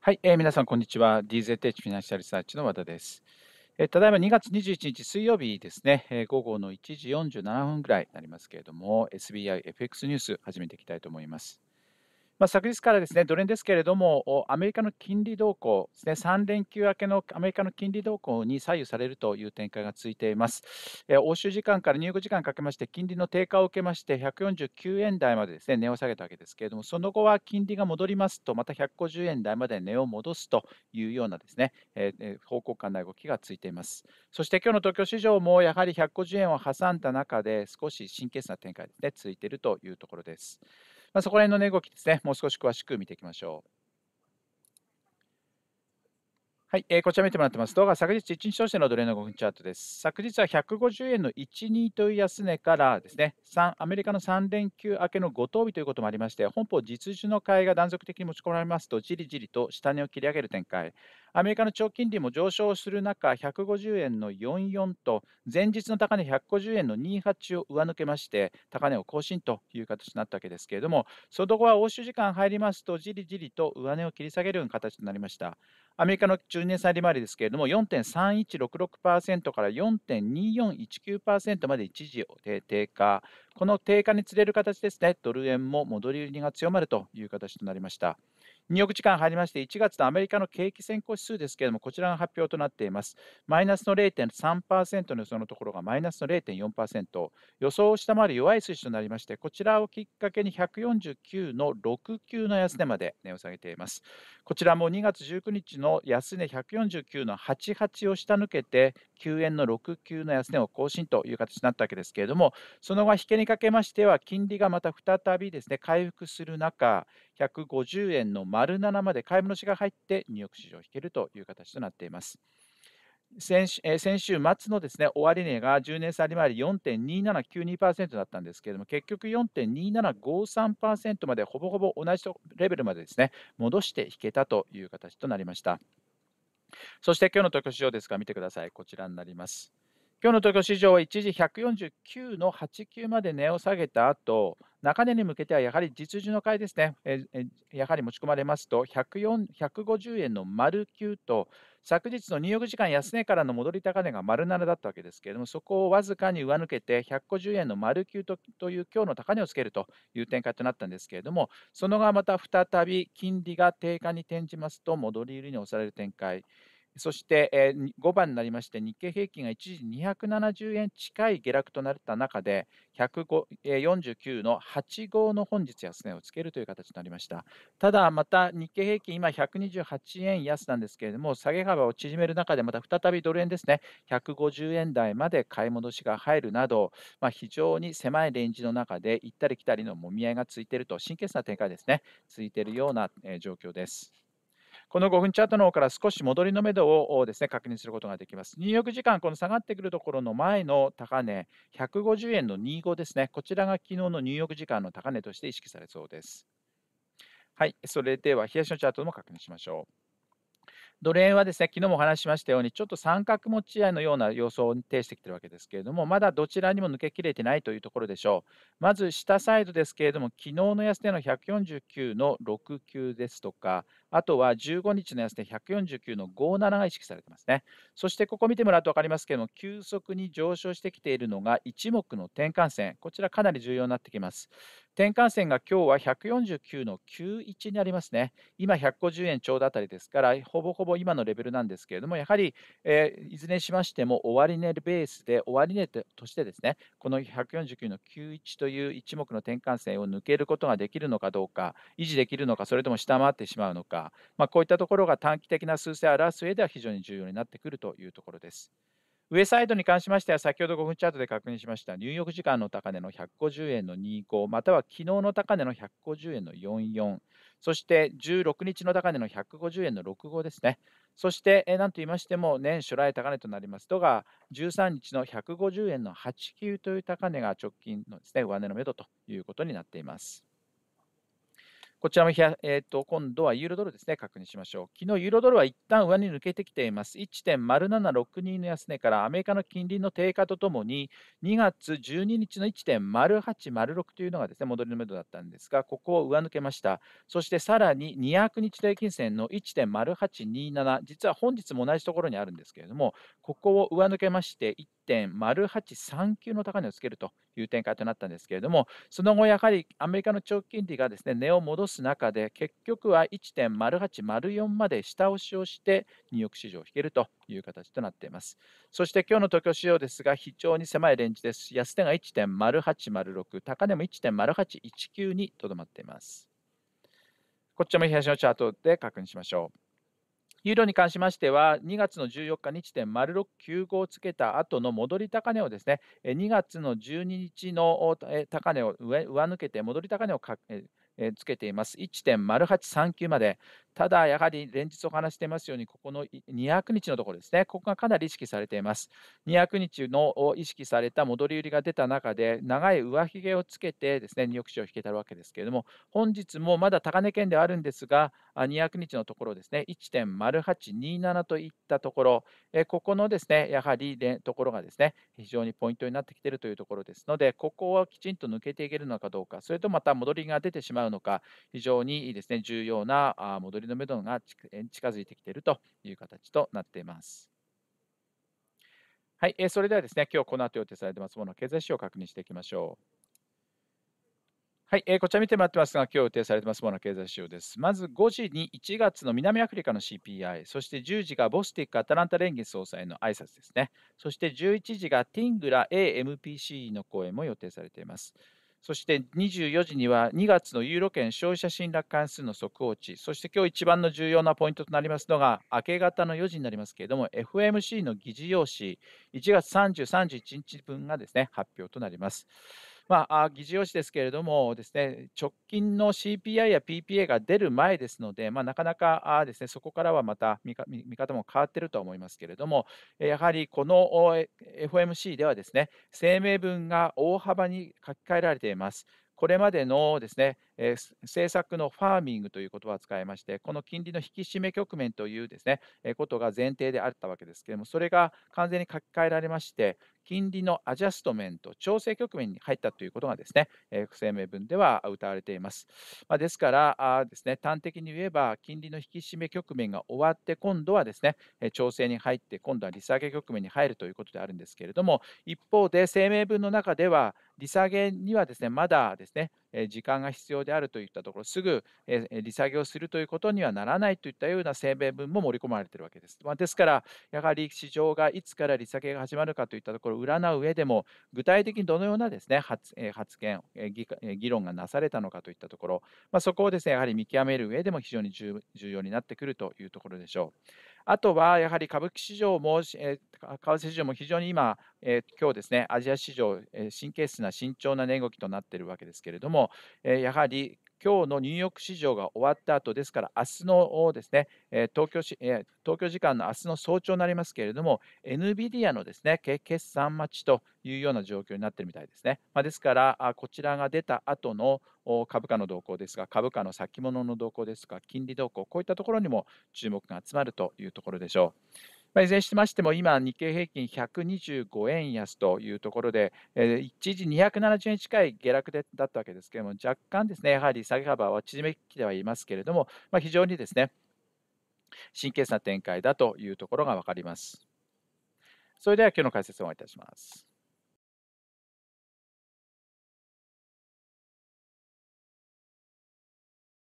はい、えー、皆さん、こんにちは。DZH フィナンシャルサーチの和田です。えー、ただいま2月21日水曜日ですね、えー、午後の1時47分ぐらいになりますけれども、SBI FX ニュース始めていきたいと思います。まあ、昨日からですね、ドル円ですけれども、アメリカの金利動向ですね、3連休明けのアメリカの金利動向に左右されるという展開がついています。えー、欧州時間から入国時間かけまして、金利の低下を受けまして、149円台までですね、値を下げたわけですけれども、その後は金利が戻りますと、また150円台まで値を戻すというようなですね、えー、方向感の動きがついています。そして今日の東京市場もやはり150円を挟んだ中で、少し神経質な展開ですね、続いているというところです。まあ、そこら辺の値動きですね、もう少し詳しく見ていきましょう。はい、えー、こちら見てもらってます。動画昨日1日通してのドル円の5分チャートです。昨日は150円の12という安値からですね、アメリカの3連休明けの5等日ということもありまして、本邦実需の買いが断続的に持ち込まれますと、じりじりと下値を切り上げる展開。アメリカの長金利も上昇する中、150円の44と、前日の高値150円の28を上抜けまして、高値を更新という形になったわけですけれども、その後は欧州時間入りますと、じりじりと上値を切り下げる形となりました。アメリカの10年債利回りですけれども、4.3166%から4.2419%まで一時低下、この低下につれる形ですね、ドル円も戻り売りが強まるという形となりました。2億時間入りまして、1月のアメリカの景気先行指数ですけれども、こちらが発表となっています。マイナスの0.3%の予想のところがマイナスの0.4%、予想を下回る弱い数移となりまして、こちらをきっかけに149の69の安値まで値を下げています。こちらも2月19日の安値149の88を下抜けて、9円の69の安値を更新という形になったわけですけれども、その後引けにかけましては、金利がまた再びですね回復する中、150円の丸7まで買い戻しが入ってニューヨーク市場を引けるという形となっています。先週え先週末のですね終値が10年差利回り4.2792%だったんですけれども、結局4.2753%までほぼほぼ同じレベルまでですね戻して引けたという形となりました。そして今日の特京市場ですが、見てください、こちらになります。今日の東京市場は一時149の89まで値を下げた後、中値に向けてはやはり実需の買いですね、えやはり持ち込まれますと、150円の丸9と、昨日の入浴時間安値からの戻り高値が丸7だったわけですけれども、そこをわずかに上抜けて、150円の丸9とという今日の高値をつけるという展開となったんですけれども、その後また再び金利が低下に転じますと、戻り売りに押される展開。そして、え5番になりまして、日経平均が一時270円近い下落となった中で、149の8号の本日安値をつけるという形になりました。ただ、また日経平均、今128円安なんですけれども、下げ幅を縮める中で、また再びドル円ですね、150円台まで買い戻しが入るなど、まあ、非常に狭いレンジの中で、行ったり来たりのもみ合いがついていると、神経質な展開ですね、ついているような、え状況です。この5分チャートの方から少し戻りのめどをですね確認することができます。入浴時間、この下がってくるところの前の高値、150円の25ですね、こちらが昨日の入浴時間の高値として意識されそうです。はい、それでは、冷やしのチャートも確認しましょう。ドル円はですね昨日もお話しましたように、ちょっと三角持ち合いのような様相を呈してきてるわけですけれども、まだどちらにも抜けきれてないというところでしょう。まず下サイドですけれども、昨日の安値の149の69ですとか、あとは15日の安値149の57が意識されていますね。そしてここ見てもらうと分かりますけども、急速に上昇してきているのが一目の転換線、こちらかなり重要になってきます。転換線が今日は149の91にありますね。今150円ちょうどあたりですから、ほぼほぼ今のレベルなんですけれども、やはり、えー、いずれにしましても終値ベースで、終値としてですね、この149の91という一目の転換線を抜けることができるのかどうか、維持できるのか、それとも下回ってしまうのか。まあ、こういったところが短期的な数勢を表す上では非常に重要になってくるというところです。上サイドに関しましては、先ほど5分チャートで確認しました、入浴時間の高値の150円の25、または昨日の高値の150円の44、そして16日の高値の150円の65ですね。そして、なんと言いましても、年初来高値となりますとが、13日の150円の89という高値が直近のですね、上値の目処ということになっています。こちらも、えー、と今度はユーロドルですね、確認しましょう。昨日ユーロドルは一旦上に抜けてきています。1.0762の安値からアメリカの金利の低下とともに、2月12日の1.0806というのがですね、戻りの目どだったんですが、ここを上抜けました。そしてさらに200日平均線の1.0827、実は本日も同じところにあるんですけれども、ここを上抜けまして、1.0839の高値をつけるという展開となったんですけれども、その後、やはりアメリカの長期金利がですね値を戻す中で、結局は1.0804まで下押しをして、ニューヨーク市場を引けるという形となっています。そして今日の東京市場ですが、非常に狭いレンジです。安値が1.0806、高値も1.0819にとどまっています。こっちも東のチャートで確認しましょう。ユーロに関しましては、2月の14日に地点丸695をつけた後の戻り高値をですね、2月の12日の高値を上抜けて戻り高値をつけています。1.0839まで。ただ、やはり連日お話していますように、ここの200日のところですね、ここがかなり意識されています。200日の意識された戻り売りが出た中で、長い上髭をつけてですね、2億市を引けたわけですけれども、本日もまだ高値圏ではあるんですが、200日のところですね、1.0827といったところ、えここのですね、やはりところがですね、非常にポイントになってきているというところですので、ここはきちんと抜けていけるのかどうか、それとまた戻りが出てしまうのか、非常にですね、重要な戻りの目処が近づいてきているという形となっています。はい、えそれではですね、今日この後予定されてますものの経済指標を確認していきましょう。はい、えー、こちら見てもらってますが、今日予定されてますもの経済指標です。まず5時に1月の南アフリカの CPI、そして10時がボスティック・アタランタ連銀総裁の挨拶ですね。そして11時がティングラ AMPC の講演も予定されています。そして24時には2月のユーロ圏消費者信略関数の速報値、そして今日一番の重要なポイントとなりますのが、明け方の4時になりますけれども、FMC の議事要旨、1月30、31日分がですね、発表となります。まあ、議事要旨ですけれどもです、ね、直近の CPI や PPA が出る前ですので、まあ、なかなかです、ね、そこからはまた見方も変わっていると思いますけれども、やはりこの FOMC ではです、ね、声明文が大幅に書き換えられています。これまでのですねえ政策のファーミングという言葉を使いまして、この金利の引き締め局面というですね、えことが前提であったわけですけれども、それが完全に書き換えられまして、金利のアジャストメント、調整局面に入ったということがですね、え声明文では謳われています。まですからあです、ね、端的に言えば、金利の引き締め局面が終わって、今度はですね、調整に入って、今度は利下げ局面に入るということであるんですけれども、一方で声明文の中では、利下げにはですね、まだですね、時間が必要であるといったところすぐ利下げをするということにはならないといったような声明文も盛り込まれているわけです。まあ、ですからやはり市場がいつから利下げが始まるかといったところを占う上でも具体的にどのようなですね発発言議論がなされたのかといったところ、まあ、そこをですねやはり見極める上でも非常に重要になってくるというところでしょう。あとはやはり株式市場も、え為替市場も非常に今、えー、今日ですね、アジア市場、え神経質な慎重な値動きとなっているわけですけれども、えやはり今日のニューヨーク市場が終わった後ですから、明日のですね、東京し東京時間の明日の早朝になりますけれども、NVIDIA のですね、決算待ちというような状況になってるみたいですね。まあ、ですから、こちらが出た後の株価の動向ですが、株価の先物の動向ですとか、金利動向、こういったところにも注目が集まるというところでしょう。まあ、いずれにしましても今、日経平均125円安というところで、えー、一時270円近い下落でだったわけですけれども、若干ですね、やはり下げ幅は縮めきてはいますけれども、まあ、非常にですね、神経質な展開だというところが分かります。それでは今日の解説をお願いいたします。